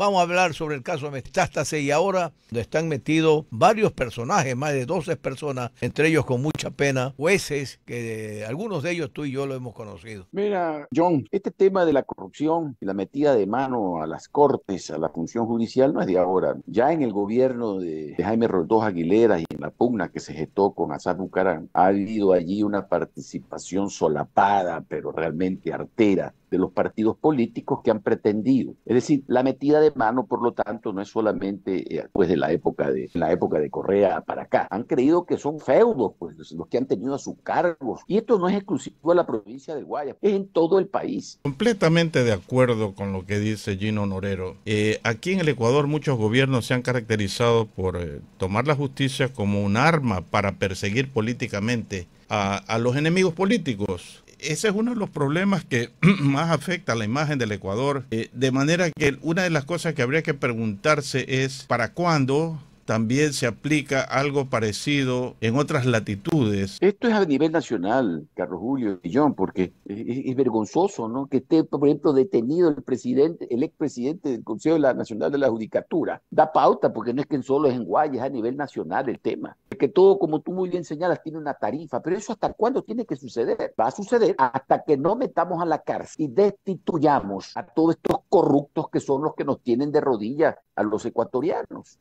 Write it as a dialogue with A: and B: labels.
A: Vamos a hablar sobre el caso de Metástase y ahora donde están metidos varios personajes, más de 12 personas, entre ellos con mucha pena, jueces, que eh, algunos de ellos tú y yo lo hemos conocido.
B: Mira, John, este tema de la corrupción y la metida de mano a las cortes, a la función judicial, no es de ahora. Ya en el gobierno de, Jaime Rodó Aguilera y en la pugna que se gestó con Azar Bucarán, ha habido allí una participación solapada, pero realmente artera, de los partidos políticos que han pretendido. Es decir, la metida de mano, por lo tanto, no es solamente eh, pues, de la época de la época de Correa para acá. Han creído que son feudos, pues los que han tenido a su cargo. Y esto no es exclusivo a la provincia de Guaya, es en todo el país.
C: Completamente de acuerdo con lo que dice Gino Norero. Eh, aquí en el Ecuador muchos gobiernos se han caracterizado por eh, tomar la justicia como un arma para perseguir políticamente a, los enemigos políticos ese es uno de los problemas que más afecta a la imagen del Ecuador. Eh, de manera que una de las cosas que habría que preguntarse es, ¿para cuándo también se aplica algo parecido en otras latitudes. Esto
B: es a nivel nacional, Carlos Julio y porque es, vergonzoso, ¿no? Que esté, por ejemplo, detenido el presidente, el presidente del Consejo Nacional de la Judicatura. Da pauta, porque no es que solo es en Guayas, es a nivel nacional el tema que todo, como tú muy bien señalas, tiene una tarifa, pero eso hasta cuándo tiene que suceder? Va a suceder hasta que no metamos a la cárcel y destituyamos a todos estos corruptos que son los que nos tienen de rodillas a los ecuatorianos.